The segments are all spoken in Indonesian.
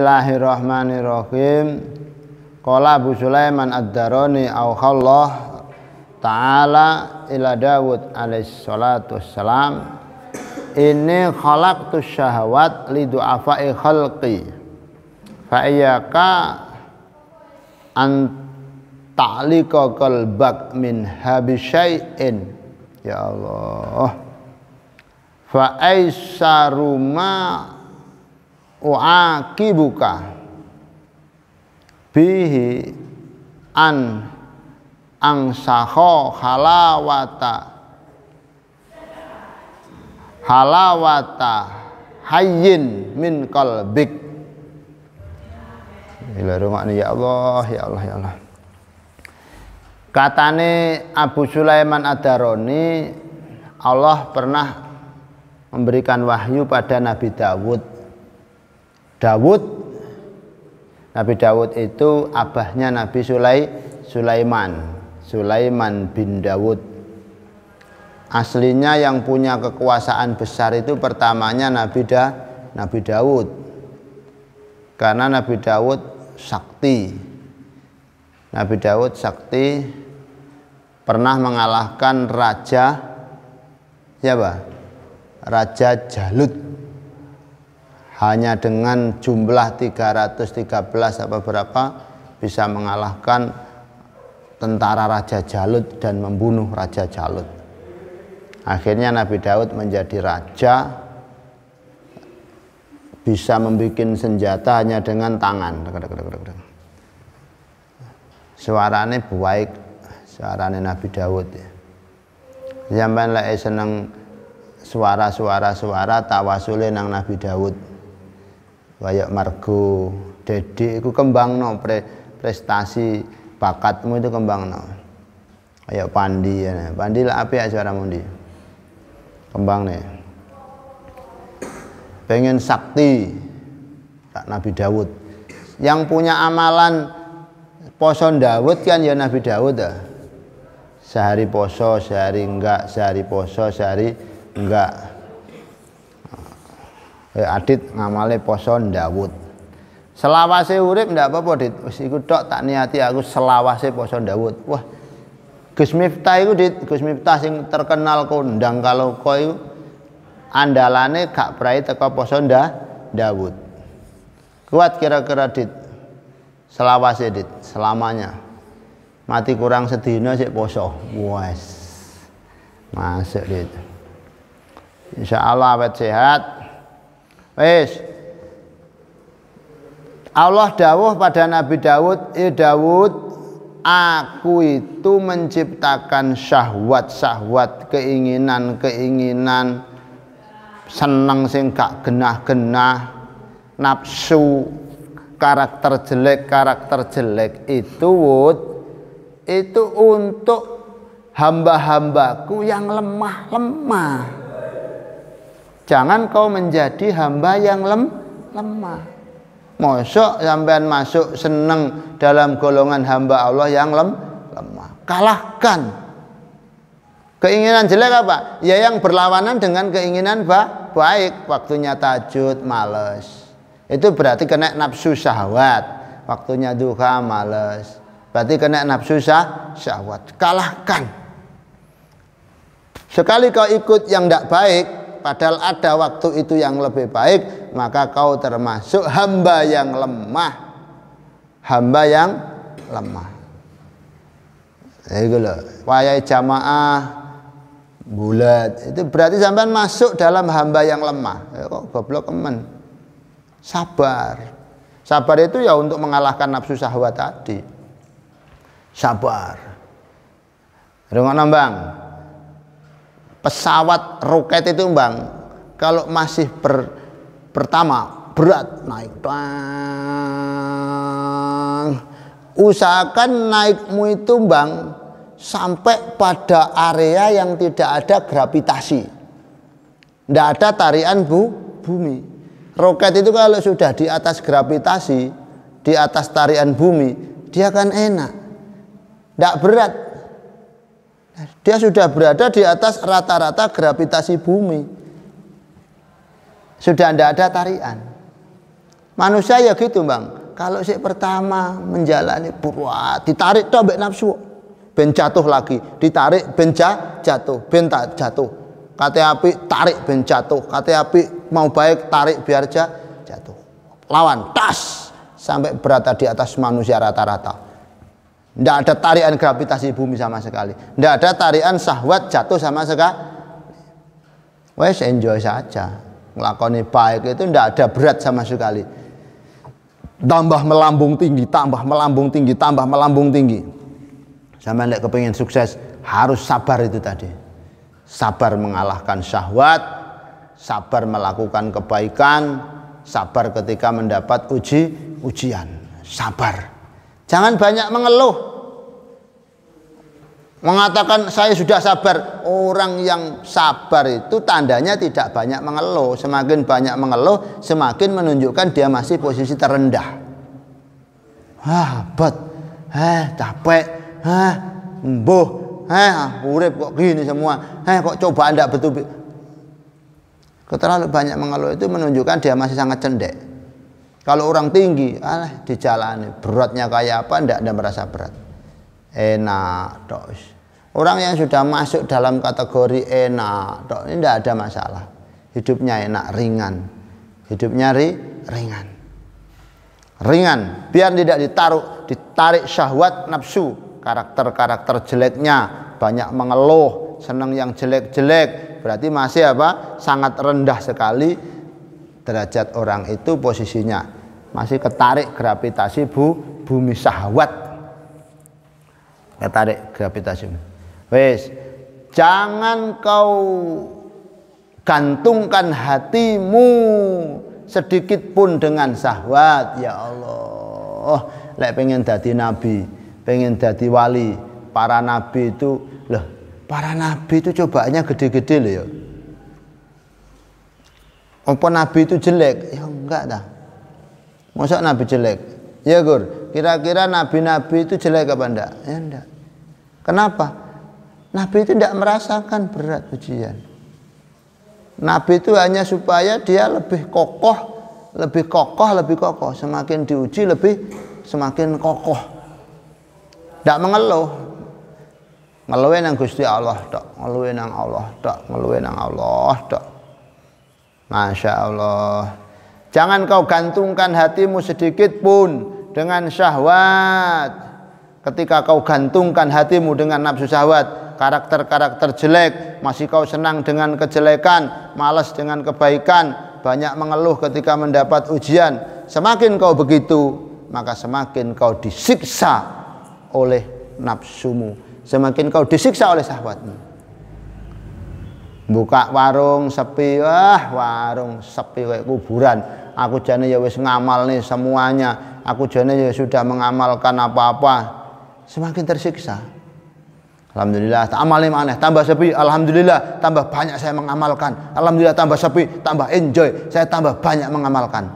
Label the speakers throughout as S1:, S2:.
S1: Bismillahirrahmanirrahim. Qala Abu Sulaiman Ad-Darani Allah Ta'ala ila Dawud alaihi salatu wassalam Ini khalaqtu syahawat li du'afai khalqi fa iyyaka an ta'liqa qalbak min habisyai'in ya Allah fa aisyaruma uakibuka bihi an angsakho halawata halawata hayyin min kalbik ya Allah ya Allah ya Allah katane Abu Sulaiman Adaroni Allah pernah memberikan wahyu pada Nabi Dawud Dawud Nabi Dawud itu abahnya Nabi Sulai Sulaiman Sulaiman bin Dawud aslinya yang punya kekuasaan besar itu pertamanya Nabi da, Nabi Dawud karena Nabi Dawud sakti Nabi Dawud sakti pernah mengalahkan raja siapa Raja Jalut hanya dengan jumlah 313 apa berapa bisa mengalahkan tentara Raja Jalut dan membunuh Raja Jalut. Akhirnya Nabi Daud menjadi raja bisa membuat senjata hanya dengan tangan. Suaranya baik, suaranya Nabi Daud. Sampai seneng suara-suara suara tawasule nang Nabi Daud wayak margo dedek iku no pre, prestasi bakatmu itu kembang, no kayak pandi ya nah. pandi lah aja suaramu mundi kembang nih pengen sakti tak Nabi Dawud yang punya amalan poson Dawud kan ya Nabi Dawud ya. sehari poso sehari enggak sehari poso sehari enggak Kaya adit ngamale poso Dawud. Selawase urip ndak apa-apa Dit. Wis iku tok tak niati aku selawase poso Dawud. Wah. Gus Miftah iku Dit, Gus Miftah sing terkenal kondang kalau kau iku andalane gak prai teko poso nda Dawud. Kuat kira-kira Dit. Selawase Dit, selamanya. Mati kurang sedina sik poso. Wes. Masuk Dit. Insya Allah awet sehat, Wes, Allah dawuh pada Nabi Dawud, "Ya Dawud, aku itu menciptakan syahwat-syahwat, keinginan-keinginan, seneng sing gak genah-genah, nafsu, karakter jelek, karakter jelek itu wud, itu untuk hamba-hambaku yang lemah-lemah." Jangan kau menjadi hamba yang lem, lemah. Mosok sampean masuk seneng dalam golongan hamba Allah yang lem, lemah. Kalahkan. Keinginan jelek apa? Ya yang berlawanan dengan keinginan ba baik. Waktunya tajud, males. Itu berarti kena nafsu syahwat. Waktunya duha, males. Berarti kena nafsu syah, syahwat. Kalahkan. Sekali kau ikut yang tidak baik, padahal ada waktu itu yang lebih baik maka kau termasuk hamba yang lemah hamba yang lemah itu loh wayai jamaah bulat itu berarti sampai masuk dalam hamba yang lemah ya kok goblok emen, sabar sabar itu ya untuk mengalahkan nafsu syahwat tadi sabar Rumah nambang pesawat roket itu bang kalau masih ber, pertama berat naik bang usahakan naikmu itu bang sampai pada area yang tidak ada gravitasi tidak ada tarian bu bumi roket itu kalau sudah di atas gravitasi di atas tarian bumi dia akan enak tidak berat dia sudah berada di atas rata-rata gravitasi bumi. Sudah tidak ada tarian. Manusia ya gitu bang. Kalau si pertama menjalani buruat, ditarik tobek nafsu. Ben jatuh lagi, ditarik ben jatuh, ben jatuh. Kata api tarik ben jatuh, kata api mau baik tarik biar jatuh. Lawan tas sampai berada di atas manusia rata-rata tidak ada tarian gravitasi bumi sama sekali. Tidak ada tarian sahwat jatuh sama sekali. Wes enjoy saja. melakoni baik itu tidak ada berat sama sekali. Tambah melambung tinggi, tambah melambung tinggi, tambah melambung tinggi. Sama tidak kepingin sukses harus sabar itu tadi. Sabar mengalahkan syahwat, sabar melakukan kebaikan, sabar ketika mendapat uji ujian, sabar Jangan banyak mengeluh. Mengatakan saya sudah sabar. Orang yang sabar itu tandanya tidak banyak mengeluh. Semakin banyak mengeluh, semakin menunjukkan dia masih posisi terendah. Ah bet. Eh, capek. Eh, mbuh. Eh, urip kok gini semua. Eh, kok coba anda betul. Keterlalu banyak mengeluh itu menunjukkan dia masih sangat cendek. Kalau orang tinggi, alah dijalani. Beratnya kayak apa, ndak ada merasa berat. Enak, dos. Orang yang sudah masuk dalam kategori enak, dok, ini tidak ada masalah. Hidupnya enak, ringan. Hidupnya ri, ringan. Ringan, biar tidak ditaruh, ditarik syahwat nafsu, karakter-karakter jeleknya, banyak mengeluh, senang yang jelek-jelek, berarti masih apa? sangat rendah sekali derajat orang itu posisinya masih ketarik gravitasi bu, bumi sahwat ketarik gravitasi wes jangan kau gantungkan hatimu sedikit pun dengan sahwat ya Allah lek pengen jadi nabi pengen jadi wali para nabi itu loh para nabi itu cobanya gede-gede loh ya apa nabi itu jelek ya enggak dah masa nabi jelek ya Gur kira-kira nabi-nabi itu jelek apa enggak ya enggak kenapa nabi itu enggak merasakan berat ujian Nabi itu hanya supaya dia lebih kokoh, lebih kokoh, lebih kokoh. Semakin diuji lebih semakin kokoh. Tidak mengeluh. ngeluhin yang Gusti Allah tak ngeluhin yang Allah tak ngeluhin yang Allah tak Masya Allah. Jangan kau gantungkan hatimu sedikit pun dengan syahwat. Ketika kau gantungkan hatimu dengan nafsu syahwat, karakter-karakter jelek, masih kau senang dengan kejelekan, malas dengan kebaikan, banyak mengeluh ketika mendapat ujian. Semakin kau begitu, maka semakin kau disiksa oleh nafsumu. Semakin kau disiksa oleh syahwatmu buka warung sepi wah warung sepi kayak kuburan aku jane ya wis ngamal nih semuanya aku jane ya sudah mengamalkan apa-apa semakin tersiksa Alhamdulillah amalnya aneh tambah sepi Alhamdulillah tambah banyak saya mengamalkan Alhamdulillah tambah sepi tambah enjoy saya tambah banyak mengamalkan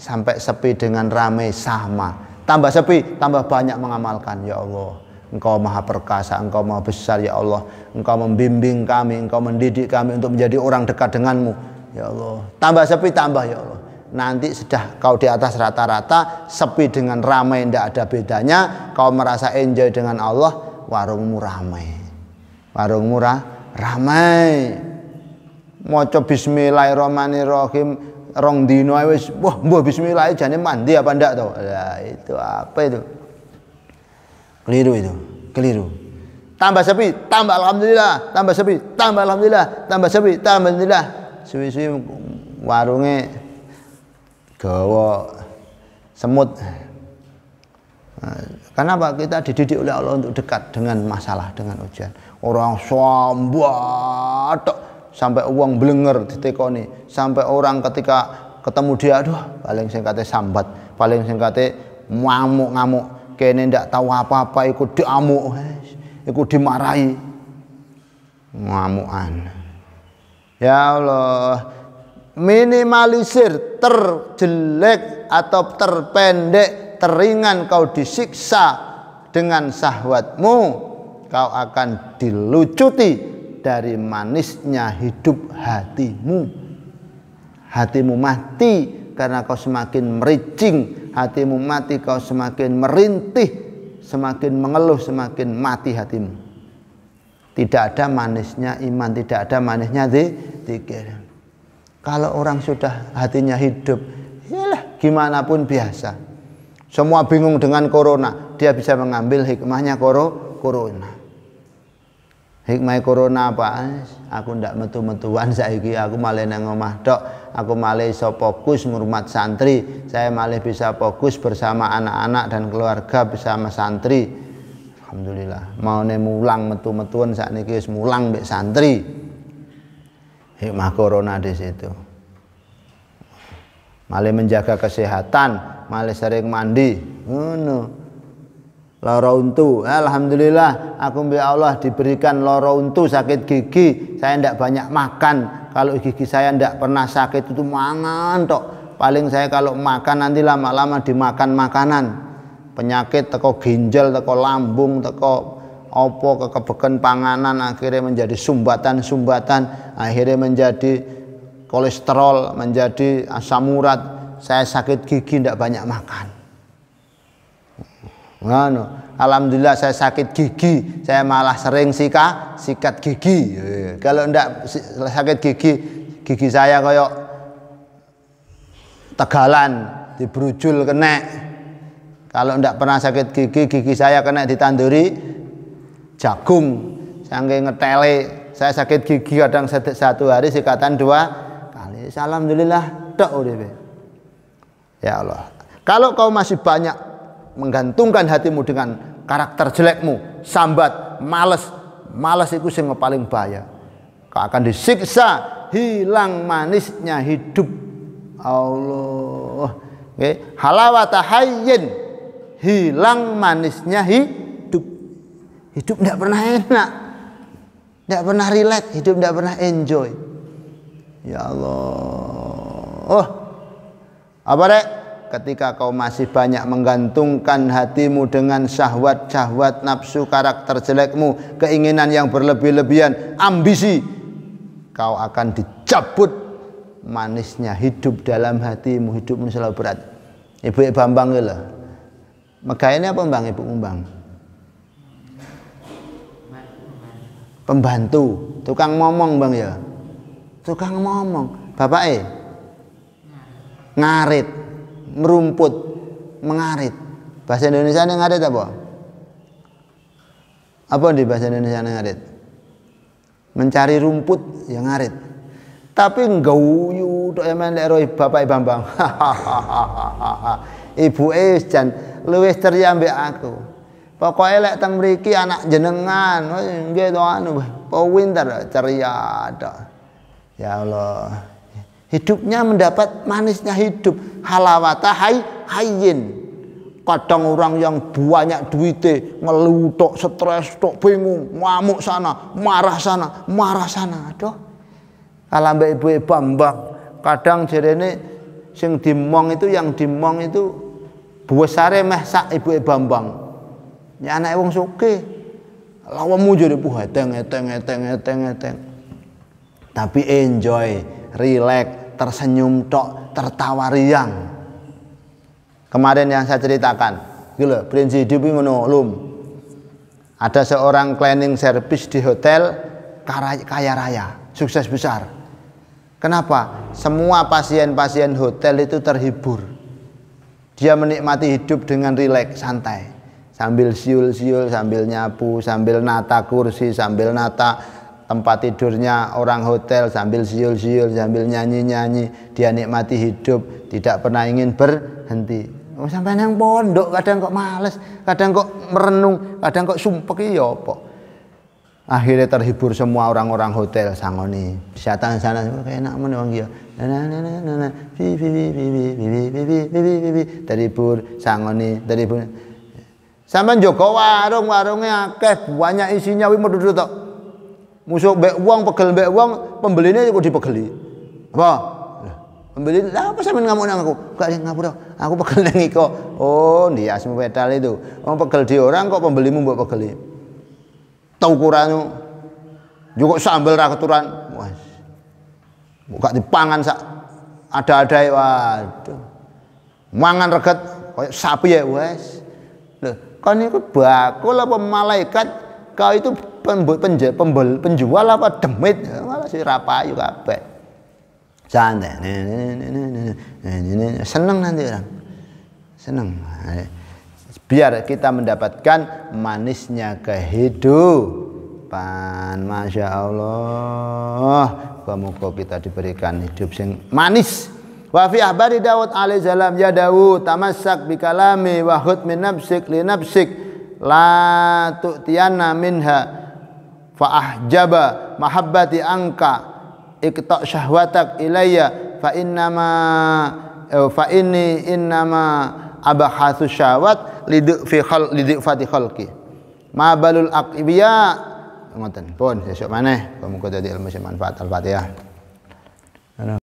S1: sampai sepi dengan ramai sama tambah sepi tambah banyak mengamalkan ya Allah Engkau maha perkasa, engkau maha besar ya Allah. Engkau membimbing kami, engkau mendidik kami untuk menjadi orang dekat denganmu. Ya Allah, tambah sepi tambah ya Allah. Nanti sudah kau di atas rata-rata, sepi dengan ramai tidak ada bedanya. Kau merasa enjoy dengan Allah, warungmu ramai. Warung murah ramai. Mocok bismillahirrahmanirrahim rong dino wis wah buah bismillah jane mandi apa ndak to. Lah itu apa itu? Keliru itu, keliru. Tambah sepi, tambah alhamdulillah, tambah sepi, tambah alhamdulillah, tambah sepi, tambah alhamdulillah. Suwi-suwi warunge gawa semut. Nah, Kenapa kita dididik oleh Allah untuk dekat dengan masalah, dengan ujian? Orang sombong sampai uang belenger ditekoni, sampai orang ketika ketemu dia, aduh paling singkatnya sambat, paling singkatnya ngamuk-ngamuk, kene ndak tahu apa-apa ikut diamuk ikut dimarahi ngamukan ya Allah minimalisir terjelek atau terpendek teringan kau disiksa dengan sahwatmu kau akan dilucuti dari manisnya hidup hatimu hatimu mati karena kau semakin mericing hatimu mati kau semakin merintih, semakin mengeluh, semakin mati hatimu. Tidak ada manisnya iman, tidak ada manisnya zikir. Kalau orang sudah hatinya hidup, yalah gimana pun biasa. Semua bingung dengan corona, dia bisa mengambil hikmahnya koro, corona. Hikmah corona apa? Aku ndak metu-metuan saiki, aku malah nang omah tok aku malih bisa fokus merumah santri saya malih bisa fokus bersama anak-anak dan keluarga bersama santri Alhamdulillah mau nih mulang metu-metuan saat ini wis mulang mbak santri hikmah corona di situ malih menjaga kesehatan malih sering mandi ngono Loro untu. Alhamdulillah aku biar Allah diberikan loro untu sakit gigi. Saya ndak banyak makan. Kalau gigi saya ndak pernah sakit itu mangan tok. Paling saya kalau makan nanti lama-lama dimakan makanan. Penyakit teko ginjal, teko lambung, teko opo kekebeken panganan akhirnya menjadi sumbatan-sumbatan, akhirnya menjadi kolesterol, menjadi asam urat. Saya sakit gigi ndak banyak makan Ngano, Alhamdulillah saya sakit gigi, saya malah sering sika, sikat gigi. Kalau ndak sakit gigi, gigi saya koyok tegalan, dibrujul kena. Kalau ndak pernah sakit gigi, gigi saya kena ditanduri jagung. Sangke ngetele, saya sakit gigi kadang satu hari sikatan dua kali. Alhamdulillah, udah. Ya Allah. Kalau kau masih banyak menggantungkan hatimu dengan karakter jelekmu, sambat, males. Males itu yang paling bahaya. Kau akan disiksa, hilang manisnya hidup. Allah. Okay. Halawata hayyin. Hilang manisnya hidup. Hidup tidak pernah enak. Tidak pernah relate, hidup tidak pernah enjoy. Ya Allah. Oh. Apa rek? ketika kau masih banyak menggantungkan hatimu dengan syahwat-syahwat nafsu karakter jelekmu, keinginan yang berlebih-lebihan, ambisi, kau akan dicabut manisnya hidup dalam hatimu, hidupmu selalu berat. Ibu Ibu Bambang lah. Megah ini apa Bang Ibu Bambang? Pembantu, tukang ngomong Bang ya. Tukang ngomong. Bapak eh? Ngarit merumput, mengarit. Bahasa Indonesia yang ngarit apa? Apa di bahasa Indonesia yang ngarit? Mencari rumput yang ngarit. Tapi ngguyu tok emen ya, lek roe bapak Bambang. Ibu es jan luwes ceria mbek aku. pokoknya lek teng mriki anak jenengan, nggih to anu, winter ceria tok. Ya Allah. Hidupnya mendapat manisnya hidup. Halawata hay hayin. Kadang orang yang banyak duitnya ngelutok stres tok, bingung, ngamuk sana, marah sana, marah sana. Aduh. Kalau mbak ibu ibu ya, bambang, kadang jerene sing dimong itu yang dimong itu sare meh sak ibu ibu ya, bambang. Ya anak wong suke. Lawamu jadi buah eteng eteng eteng eteng eteng. Tapi enjoy, relax, tersenyum tok, tertawa riang. Kemarin yang saya ceritakan, gila gitu prinsip hidup ngono Ada seorang cleaning service di hotel kaya raya, sukses besar. Kenapa? Semua pasien-pasien hotel itu terhibur. Dia menikmati hidup dengan rileks, santai. Sambil siul-siul, sambil nyapu, sambil nata kursi, sambil nata tempat tidurnya orang hotel sambil siul-siul sambil nyanyi-nyanyi dia nikmati hidup tidak pernah ingin berhenti sampai yang pondok kadang kok males kadang kok merenung kadang kok sumpek iya apa akhirnya terhibur semua orang-orang hotel sangoni setan sana kayak enak mana orang dia terhibur sangoni terhibur sama Joko warung warungnya akeh banyak isinya wih mau duduk tak Musuh bek uang pegel bek uang pembelinya juga dipegeli. Apa? Pembeli, lah apa sampean ngamuk nang aku? Gak sing ngapura. Aku pegel nang iko. Oh, dia ya, asmu pedal itu. Wong pegel di orang kok pembelimu mbok pegeli. Tau ukuranmu. Juga sambel ra keturan. Wah. Buka dipangan sak ada-ada waduh. Mangan reget kayak sapi ya wes. Loh, kan niku bakul apa malaikat kau itu penjual, penjual apa demit malah si juga apa santai seneng nanti orang seneng biar kita mendapatkan manisnya kehidupan Masya Allah semoga kita diberikan hidup yang manis Wa fi ahbari Daud alaihi salam ya Daud tamassak bi kalami wa khud min nafsik li nafsik la tu'tiyana minha fa ahjaba mahabbati anka iqta syahwatak ilayya fa innama eh, fa inni innama abahasu syahwat lidu fi khal lidu fati khalqi ma balul aqibiya ngoten pun sesuk maneh kamu kudu ilmu sing manfaat al-fatihah